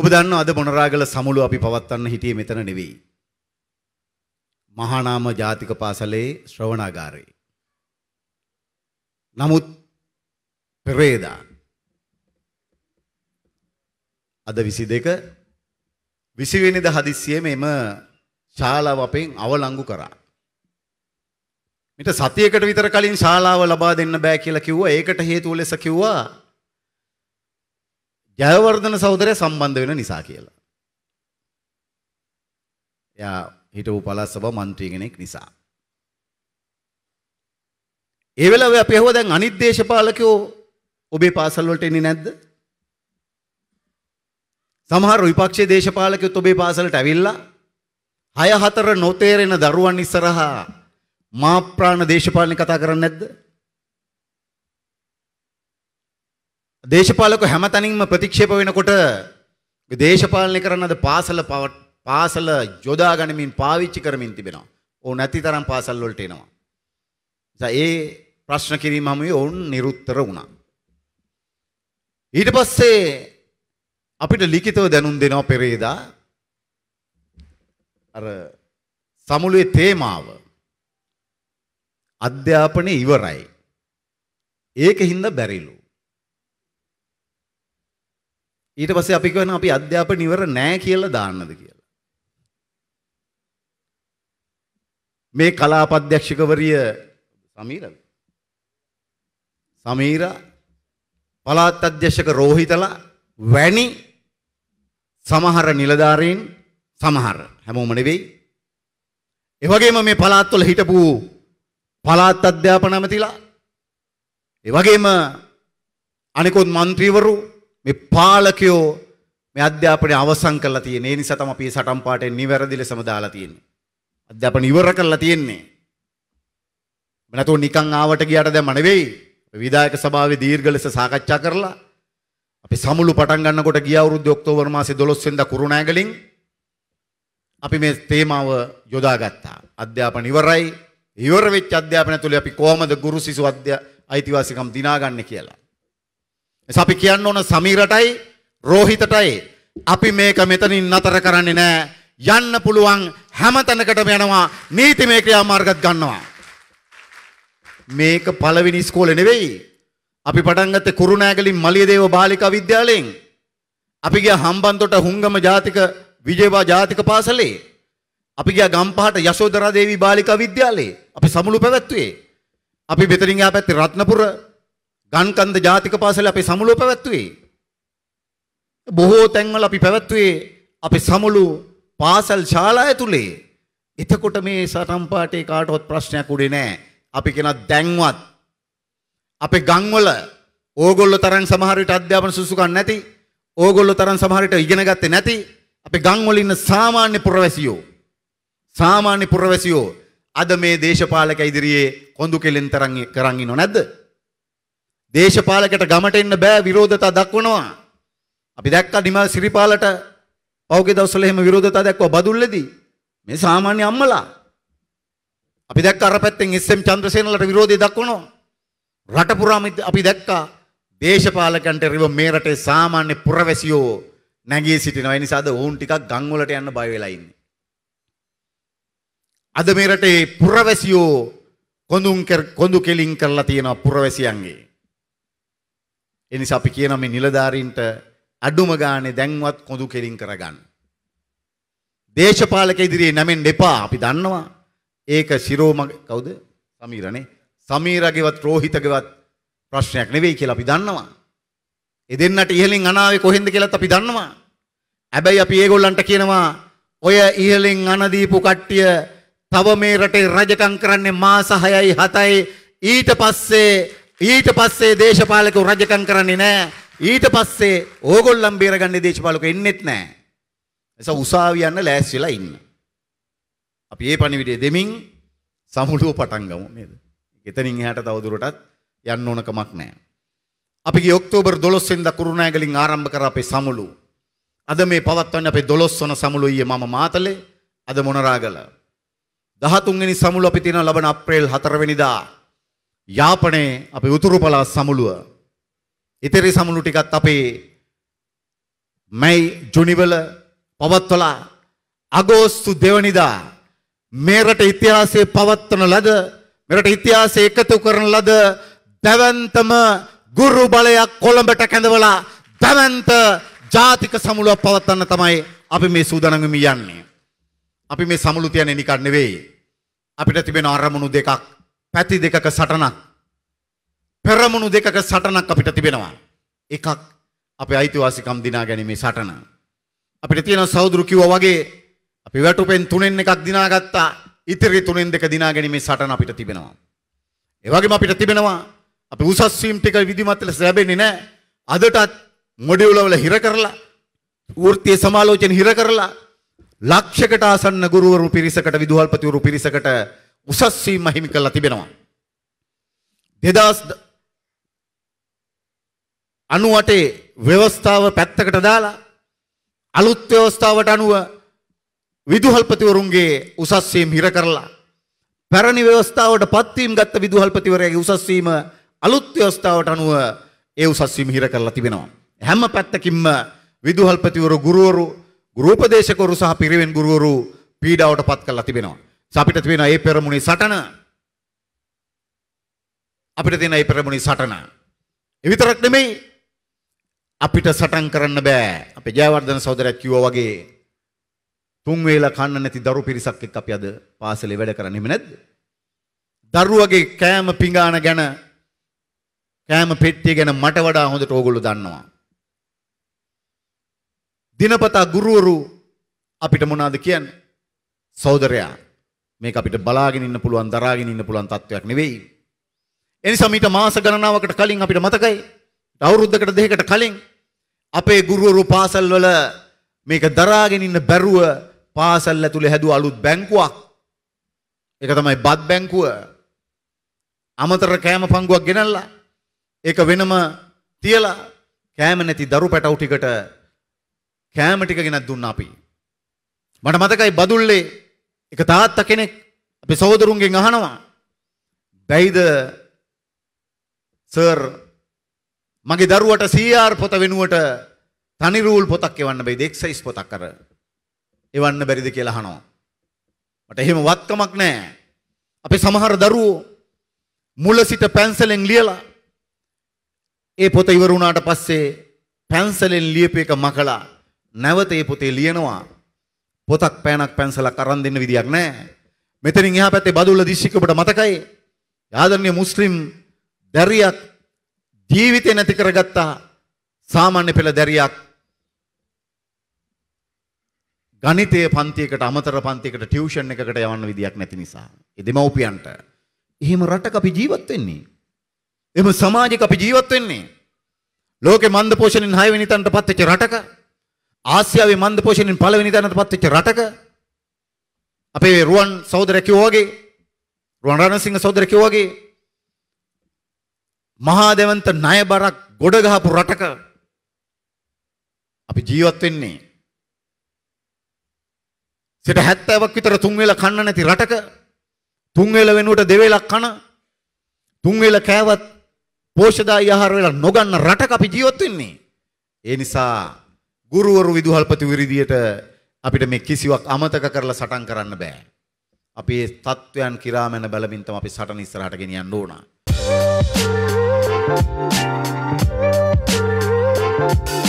ඔබ දන්නවා අද මොනරාගල සමුළු අපි පවත්වන්න හිටියේ මෙතන නෙවෙයි. මහානාම ජාතික පාසලේ ශ්‍රවණාගාරේ. නමුත් පෙරේදා අද 22 20 වෙනිදා හදිස්සියේ මෙම ශාලාව අපෙන් අවලංගු කරා. මිට සතියකට විතර කලින් ශාලාව ලබා දෙන්න බෑ කියලා කිව්වා. ඒකට හේතුව ලෙස කිව්වා ජයවර්ධන සහෝදරය සම්බන්ධ වෙන නිසා කියලා. එයා හිටපු පළාත් සභා මන්ත්‍රී කෙනෙක් නිසා. ඒ වෙලාවේ අපි ඇහුවා දැන් අනිත් දේශපාලකයෝ ඔබේ පාසල් වලට එන්නේ නැද්ද? සමහර විපක්ෂයේ දේශපාලකයොත් ඔබේ පාසලට ඇවිල්ලා 6 4 නොතේරෙන දරුවන් ඉස්සරහා මා ප්‍රාණ දේශපාලනේ කතා කරන්නේ නැද්ද? දේශපාලක හැමතැනින්ම ප්‍රතික්ෂේප වෙනකොට දේශපාලනය කරන අද පාසල පාසල යොදා ගනිමින් පාවිච්චි කරමින් තිබෙනවා. ඕ නැති තරම් පාසල් වලට එනවා. ඒ ප්‍රශ්න කිරීම හමුවේ ඔවුන් නිරුත්තර වුණා. ඊට පස්සේ අපිට ලිඛිතව දැනුම් දෙනවා පෙරේදා අර සමුළුවේ තේමාව අධ්‍යාපනය ඉවරයි. ඒක හින්දා බැරිලු. ඊට පස්සේ අපි කියන අපි අධ්‍යාපන ඉවර නෑ කියලා දාන්නද කියලා. මේ කලාප අධ්‍යක්ෂකවරිය සමීරද? සමීරා පළාත් අධ්‍යක්ෂක රෝහිතලා වැනි සමහර නිලධාරීන් සමහර හැමෝම නෙවෙයි. ඒ වගේම මේ පළාත්වල හිටපු පළාත් අධ්‍යාපන ඇමතිලා ඒ වගේම අනිකුත් മന്ത്രിවරු මේ පාලකයෝ මේ අධ්‍යාපනය අවසන් කරලා තියෙන්නේ. ඒ නිසා තමයි අපි මේ සටන් පාඩේ නිවැරදි ලෙසම දාලා තියෙන්නේ. අධ්‍යාපන ඉවර කරලා තියෙන්නේ. නැතුව නිකන් ආවට ගියාට දැම්ම නෙවෙයි. විධායක සභාවේ දීර්ඝ ලෙස සාකච්ඡා කරලා අපි සමුළු පටන් ගන්නකොට ගිය අවුරුද්දේ ඔක්තෝබර් මාසේ 12 වෙනිදා කුරුණෑගලින් අපි මේ තේමාව යොදාගත්තා. අධ්‍යාපන ඉවරයි. ඉවර වෙච්ච අධ්‍යාපන තුලේ අපි කොහොමද ගුරු සිසු අධ්‍යා අයිතිවාසිකම් දිනාගන්නේ කියලා. නිසා අපි කියන්න ඕන සමීරටයි රෝහිතටයි අපි මේක මෙතනින් නතර කරන්නේ නෑ. යන්න පුළුවන් හැම තැනකටම යනවා නීතිමය ක්‍රියාමාර්ගත් ගන්නවා. මේක පළවෙනි ඉස්කෝලේ නෙවෙයි. අපි පටන් ගත්තේ කුරුණෑගලින් මලියදේව බාලිකා විද්‍යාලයෙන්. අපි ගියා හම්බන්තොට හුංගම ජාතික විජේවා ජාතික පාසලේ. අපි ගියා ගම්පහට යශෝදරා දේවී බාලිකා විද්‍යාලයේ. අපි සමුළු පැවැත්වුවේ. අපි මෙතනින් ආපැත්තේ රත්නපුර ගන්කන්ද ජාතික පාසල අපේ සමුළුව පැවැත්වුවේ. බොහෝ තැන්වල අපි පැවැත්වුවේ අපේ සමුළු පාසල් ශාලාය තුලේ. එතකොට මේ සටන් පාඨේ කාටවත් ප්‍රශ්නයක් උඩේ නෑ. අපි කෙනා දැන්වත් අපේ ගම්වල ඕගොල්ලෝ තරම් සමහර විට අධ්‍යාපන සුසුකම් නැති, ඕගොල්ලෝ තරම් සමහර විට ඉගෙන ගත්තේ නැති අපේ ගම්වල ඉන්න සාමාන්‍ය පුරවැසියෝ සාමාන්‍ය පුරවැසියෝ අද මේ දේශපාලක ඉදිරියේ කොඳු කෙලෙන් තරම් කරන් ඉන්නව නැද්ද? දේශපාලකට ගමට එන්න බෑ විරෝධතා දක්වනවා. අපි දැක්කා නිමල් සිරිපාලට පෞගේ දවස්වල එහෙම විරෝධතා දැක්වුවා බදුල්ලේදී. මේ සාමාන්‍ය අම්මලා. අපි දැක්ක අර පැත්තෙන් එස්.එම්. චන්ද්‍රසේනලට විරෝධය දක්වනවා. රට පුරාම අපි දැක්කා දේශපාලකන්ට රිව මේ රටේ සාමාන්‍ය පුරවැසියෝ නැගී සිටිනවා. ඒ නිසාද ඔවුන් ටිකක් ගම් වලට යන්න බය වෙලා ඉන්නේ. අද මේ රටේ පුරවැසියෝ කොඳුන් කොඳු කෙලින් කරලා තියෙනවා පුරවැසියන්ගේ. එනිසා අපි කියනවා මේ නිලධාරීන්ට අඩුම ගානේ දැන්වත් කොඳු කෙලින් කරගන්න. දේශපාලක ඉදිරියේ නැමෙන්න එපා. අපි දන්නවා. ඒක ශිරෝම කවුද? සමීරනේ. සමීරගේවත් රෝහිතගේවත් ප්‍රශ්නයක් නෙවෙයි කියලා අපි දන්නවා. ඒ දෙන්නට ඉහලින් අනාවේ කොහෙන්ද කියලාත් අපි දන්නවා. හැබැයි අපි ඒගොල්ලන්ට කියනවා ඔය ඉහලින් අන දීපු කට්ටිය තව මේ රටේ රජකම් කරන්නේ මාස 6යි 7යි ඊට පස්සේ ඊට පස්සේ දේශපාලකව රජකම් කරන්නේ නැහැ. ඊට පස්සේ ඕගොල්ලන් බේරගන්නේ දේශපාලක ඉන්නෙත් නැහැ. එසා උසාවි යන්න ලෑස්තිලා ඉන්න. අපි මේ පණිවිඩය දෙමින් සමුළුව පටන් ගමු නේද? එතනින් එහාට තවදුරටත් යන්න ඕන කමක් නැහැ. අපි ගිය ඔක්තෝබර් 12 වෙනිදා කුරුණෑගලින් ආරම්භ කර අපේ සමුළුව. අද මේ පවත්වන්නේ අපේ 12 වන සමුළුව ඊයේ මම මාතලේ අද මොනරාගල. 13 වෙනි සමුළුව අපි තියෙනවා ලබන අප්‍රේල් 4 වෙනිදා. යාපනයේ අපි උතුරු පළාත් සමුළුව ඉතිරි සමුළු ටිකත් අපේ මැයි ජුනිවල පවත්වලා අගෝස්තු දෙවනිදා මෙරට ඉතිහාසයේ පවත්වන ලද මෙරට ඉතිහාසයේ එකතු කරන ලද දැවන්තම ගුරු බලයක් කොළඹට කැඳවලා දැවන්ත ජාතික සමුළුවක් පවත්වන්න තමයි අපි මේ සූදානම් යන්නේ. අපි මේ සමුළු තියන්නේ නිකන් නෙවෙයි. අපිට තිබෙන අරමුණු දෙකක්. පැති දෙකක සටනක් පෙරමුණු දෙකක සටනක් අපිට තිබෙනවා. එකක් අපේ අයිතිවාසිකම් දිනා ගැනීමේ සටන. අපිට තියෙන සහෝදරු කිව්වා වගේ අපි වැටුපෙන් තුනෙන් එකක් දිනාගත්තා. ඉතිරි තුනෙන් දෙක දිනා ගැනීමේ සටන අපිට තිබෙනවා. ඒ වගේම අපිට තිබෙනවා අපි උසස් වීම් ටික විධිමත් ලෙස ලැබෙන්නේ නැහැ. අදටත් මොඩියුල වල හිර කරලා වෘත්තීය සමාලෝචන හිර කරලා ලක්ෂයකට ආසන්න ගුරුවරු පිරිසකට විදුහල්පතිවරු පිරිසකට උසස් වීම හිමි කරලා තිබෙනවා. 2000 98 ව්‍යවස්ථාව පැත්තකට දාලා අලුත් ව්‍යවස්ථාවට අනුව විදුහල්පතිවරුන්ගේ උසස් වීම හිර කරලා පැරණි ව්‍යවස්ථාවට පත්වීම ගත්ත විදුහල්පතිවරයාගේ උසස් වීම අලුත් ව්‍යවස්ථාවට අනුව ඒ උසස් වීම හිර කරලා තිබෙනවා. හැම පැත්තකින්ම විදුහල්පතිවරු ගුරුවරු ගෘහපදේශකවරු සහ පිරිවෙන් ගුරුවරු පීඩාවට පත් කරලා තිබෙනවා. අපිට තියෙන ඒ පෙරමුණේ සටන අපිට තියෙන ඒ පෙරමුණේ සටන ඒ විතරක් නෙමෙයි අපිට සටන් කරන්න බෑ අපේ ජයවර්ධන සහෝදරයා කිව්වා වගේ තුන් වේලා කන්න නැති දරු පිරිසක් එක්ක අපි අද පාසලේ වැඩ කරන්නේ එහෙම නැද්ද දරුවගේ කෑම පිඟාන ගැන කෑම පෙට්ටිය ගැන මට වඩා හොඳට ඕගොල්ලෝ දන්නවා දිනපතා ගුරුවරු අපිට මොනවද කියන්නේ සහෝදරයා මේක අපිට බලාගෙන ඉන්න පුළුවන් දරාගෙන ඉන්න පුළුවන් තත්වයක් නෙවෙයි. එනිසා මීට මාස ගණනාවකට කලින් අපිට මතකයි අවුරුද්දකට දෙකකට කලින් අපේ ගුරුවරු පාසල්වල මේක දරාගෙන ඉන්න බැරුව පාසල් ඇතුලේ හැදුව අලුත් බැංකුවක්. ඒක තමයි බත් බැංකුව. අමතර කෑම පංගුවක් ගෙනල්ලා ඒක වෙනම තියලා කෑම නැති දරු පැටව් ටිකට කෑම ටික ගෙනත් දුන්නා අපි. මට මතකයි බදුල්ලේ එක තාත්තා කෙනෙක් අපි සහෝදරුන්ගෙන් අහනවා. බැයිද සර් මගේ දරුවට CR පොත වෙනුවට තනි රූල් පොතක් එවන්න බැයිද එක්සයිස් පොතක් අර එවන්න බැරිද කියලා අහනවා. මට එහෙම වත්කමක් නැහැ. අපි සමහර දරුවෝ මුල සිට පැන්සලෙන් ලියලා ඒ පොත ඉවර වුණාට පස්සේ පැන්සලෙන් ලියපු එක මකලා නැවත ඒ පොතේ ලියනවා පොතක් පෑනක් පැන්සලක් අරන් දෙන්න විදියක් නැහැ. මෙතනින් එහා පැත්තේ බදුල්ල දිස්ත්‍රික්ක ඔබට මතකයි. ආදරණීය මුස්ලිම් දැරියක් ජීවිතේ නැති කරගත්තා සාමාන්‍ය පෙළ දැරියක් ගණිතය පන්තියකට අමතර පන්තියකට ටියුෂන් එකකට යවන්න විදියක් නැති නිසා. ඒ දෙමව්පියන්ට. එහෙම රටක අපි ජීවත් වෙන්නේ. එහෙම සමාජයක අපි ජීවත් වෙන්නේ. ලෝකේ මන්ද පෝෂණයෙන් 6 වෙනි තැනටපත් වෙච්ච රටක ආසියාවේ මන්ද පෝෂණයෙන් පළවෙනි තැනට පත්වෙච්ච රටක අපේ රුවන් සහෝදරය කිව්වා වගේ රුවන් රණසිංහ සහෝදරය කිව්වා වගේ මහා දෙවන්ත ණය බරක් ගොඩ ගහපු රටක අපි ජීවත් වෙන්නේ සිට 70ක් විතර තුන් වේලා කන්න නැති රටක තුන් වේලා වෙනුවට දෙවේලක් කන තුන් වේලා කෑවත් පෝෂදායී ආහාර වේලා නොගන්න රටක අපි ජීවත් වෙන්නේ ඒ නිසා ගුරුවරු විදුහල්පති විරිදියට අපිට මේ කිසිවක් අමතක කරලා සටන් කරන්න බෑ. අපි ඒ තත්ත්වයන් කිරාමැන බැලමින් තම අපි සටන ඉස්සරහට ගෙනියන්න ඕනා. Thank you.